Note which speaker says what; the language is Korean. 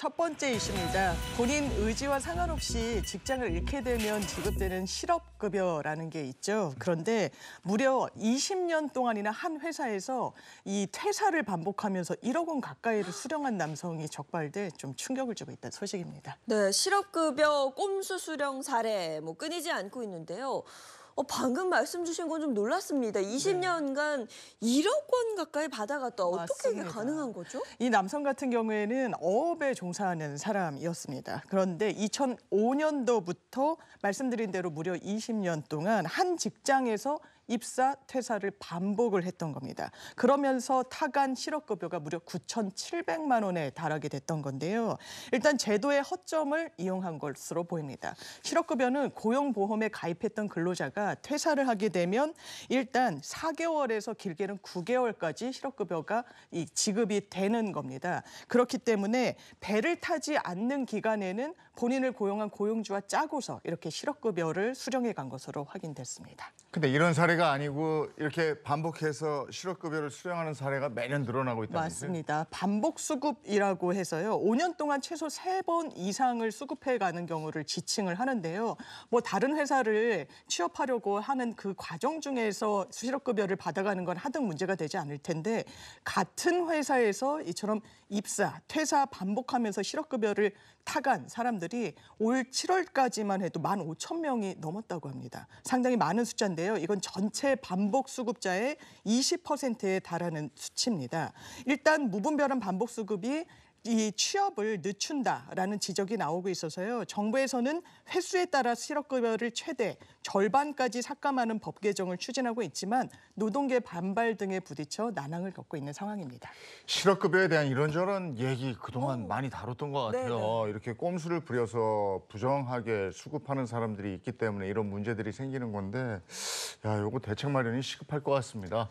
Speaker 1: 첫 번째 이슈입니다. 본인 의지와 상관없이 직장을 잃게 되면 지급되는 실업급여라는 게 있죠. 그런데 무려 20년 동안이나 한 회사에서 이 퇴사를 반복하면서 1억 원 가까이를 수령한 남성이 적발돼 좀 충격을 주고 있다는 소식입니다.
Speaker 2: 네, 실업급여 꼼수 수령 사례 뭐 끊이지 않고 있는데요. 어, 방금 말씀 주신 건 좀 놀랐습니다. 20년간 네. 1억 원 가까이 받아갔다. 어떻 맞습니다. 이게 가능한 거죠?
Speaker 1: 이 남성 같은 경우에는 어업에 종사하는 사람이었습니다. 그런데 2005년도부터 말씀드린 대로 무려 20년 동안 한 직장에서 입사, 퇴사를 반복을 했던 겁니다. 그러면서 타간 실업급여가 무려 9,700만 원에 달하게 됐던 건데요. 일단 제도의 허점을 이용한 것으로 보입니다. 실업급여는 고용보험에 가입했던 근로자가 퇴사를 하게 되면 일단 4개월에서 길게는 9개월까지 실업급여가 이 지급이 되는 겁니다. 그렇기 때문에 배를 타지 않는 기간에는 본인을 고용한 고용주와 짜고서 이렇게 실업급여를 수령해 간 것으로 확인됐습니다.
Speaker 3: 근데 이런 사례가 아니고 이렇게 반복해서 실업급여를 수령하는 사례가 매년 늘어나고 있다는 맞습니다.
Speaker 1: 반복 수급이라고 해서요. 5년 동안 최소 3번 이상을 수급해 가는 경우를 지칭을 하는데요. 뭐 다른 회사를 취업하려고 하려고 하는 그 과정 중에서 수시로급여를 받아가는 건 하등 문제가 되지 않을 텐데 같은 회사에서 이처럼 입사, 퇴사 반복하면서 실업급여를 타간 사람들이 올 7월까지만 해도 1 5천명이 넘었다고 합니다. 상당히 많은 숫자인데요. 이건 전체 반복 수급자의 20%에 달하는 수치입니다. 일단 무분별한 반복 수급이 이 취업을 늦춘다라는 지적이 나오고 있어서요. 정부에서는 횟수에 따라 실업급여를 최대 절반까지 삭감하는 법 개정을 추진하고 있지만 노동계 반발 등에 부딪혀
Speaker 3: 난항을 겪고 있는 상황입니다. 실업급여에 대한 이런저런 얘기 그동안 오. 어. 많이 다뤘던 것 같아요. 네네. 네. 이렇게 꼼수를 부려서 부정하게 수급하는 사람들이 있기 때문에 이런 문제들이 생기는 건데 야, 이거 대책 마련이 시급할 것 같습니다.